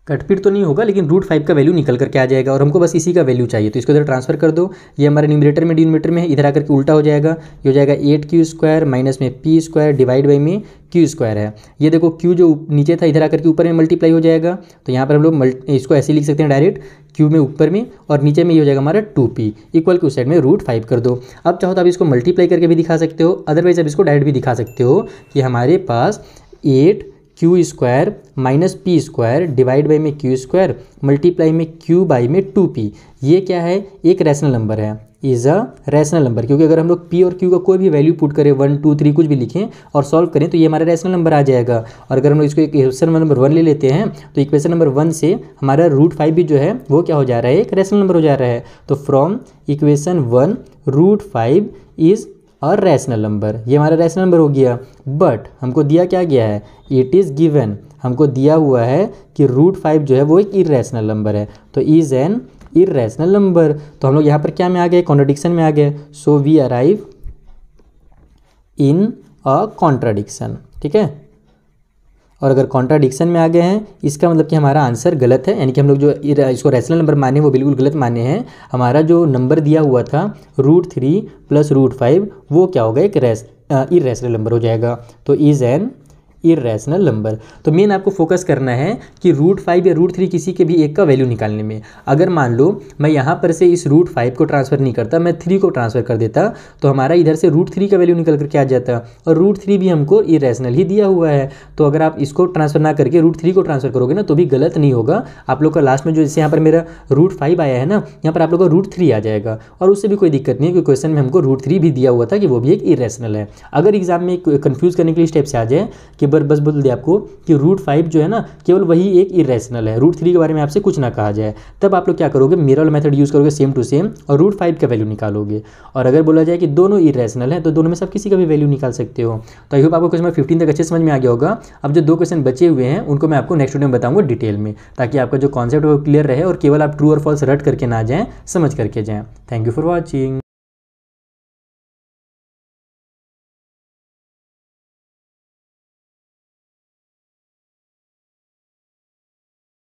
कटपीट तो नहीं होगा लेकिन रूट फाइव का वैल्यू निकल करके आ जाएगा और हमको बस इसी का वैल्यू चाहिए तो इसको इधर ट्रांसफर कर दो ये हमारे न्यूमिनेटर में डिनोमीटर में है इधर आकर के उल्टा हो जाएगा ये हो जाएगा एट क्यू स्क्वायर माइनस में पी स्क्वायर डिवाइड बाई में क्यू स्क्वायर है ये देखो क्यू जो नीचे था इधर आकर के ऊपर में मल्टीप्लाई हो जाएगा तो यहाँ पर हम लोग इसको ऐसे लिख सकते हैं डायरेक्ट क्यू में ऊपर में और नीचे में ये हो जाएगा हमारा टू पी इक्वल के उस साइड में रूट फाइव कर दो अब चाहो तो आप इसको मल्टीप्लाई करके भी दिखा सकते हो अदरवाइज आप इसको डायरेक्ट भी दिखा सकते हो कि हमारे पास eight q square minus p square divide by में क्यू स्क्वायर मल्टीप्लाई में क्यू बाई में टू पी ये क्या है एक रैशनल नंबर है इज़ अ रैशनल नंबर क्योंकि अगर हम लोग पी और क्यू का कोई भी वैल्यू पुट करें वन टू थ्री कुछ भी लिखें और सॉल्व करें तो ये हमारा रैशनल नंबर आ जाएगा और अगर हम लोग इसको इक्वेशन नंबर वन ले लेते हैं तो इक्वेशन नंबर वन से हमारा रूट फाइव भी जो है वो क्या हो जा रहा है एक रैशनल नंबर हो जा रहा है तो from equation one root five is और रैशनल नंबर ये हमारा रैशनल नंबर हो गया बट हमको दिया क्या गया है इट इज़ गिवन हमको दिया हुआ है कि रूट फाइव जो है वो एक इरेशनल नंबर है तो इज़ एन इरेशनल नंबर तो हम लोग यहाँ पर क्या में आ गए कॉन्ट्रडिक्शन में आ गए so we arrive in a contradiction ठीक है और अगर कॉन्ट्राडिक्शन में आ गए हैं इसका मतलब कि हमारा आंसर गलत है यानी कि हम लोग जो इसको रैशनल नंबर माने वो बिल्कुल गलत माने हैं हमारा जो नंबर दिया हुआ था root three plus root five वो क्या होगा एक रेस इरेशनल नंबर हो जाएगा तो इज़ एन इेशनल नंबर तो मेन आपको फोकस करना है कि रूट फाइव या रूट थ्री किसी के भी एक का वैल्यू निकालने में अगर मान लो मैं यहाँ पर से इस रूट फाइव को ट्रांसफ़र नहीं करता मैं थ्री को ट्रांसफ़र कर देता तो हमारा इधर से रूट थ्री का वैल्यू निकल करके आ जाता और रूट थ्री भी हमको इेशनल ही दिया हुआ है तो अगर आप इसको ट्रांसफ़र ना करके रूट थ्री को ट्रांसफ़र करोगे ना तो भी गलत नहीं होगा आप लोग का लास्ट में जो जैसे यहाँ पर मेरा रूट फाइव आया है ना यहाँ पर आप लोग का रूट थ्री आ जाएगा और उससे भी कोई दिक्कत नहीं है क्योंकि क्वेश्चन में हमको रूट थ्री भी दिया हुआ था कि वो भी एक इेशनल है अगर एग्जाम में कन्फ्यूज़ करने के लिए स्टेप से आ जाए कि बार बस बोल दिया आपको कि रूट फाइव जो है ना केवल वही एक इरेशनल है रूट थ्री के बारे में आपसे कुछ ना कहा जाए तब आप लोग क्या करोगे मिरल मेथड यूज़ करोगे सेम टू सेम और रूट फाइव का वैल्यू निकालोगे और अगर बोला जाए कि दोनों इरेशनल है तो दोनों में सब किसी का भी वैल्यू निकाल सकते हो तो आई होप आपको क्वेश्चन फिफ्टीन तक अच्छे समझ में आ गया होगा अब जो दो क्वेश्चन बचे हुए हैं उनको मैं आपको नेक्स्ट वीडियो में बताऊंगा डिटेल में ताकि आपका जो कॉन्सेप्ट है वो क्लियर रहे और केवल आप ट्रू और फॉल्स रट करके ना जाएँ समझ करके जाएँ थैंक यू फॉर वॉचिंग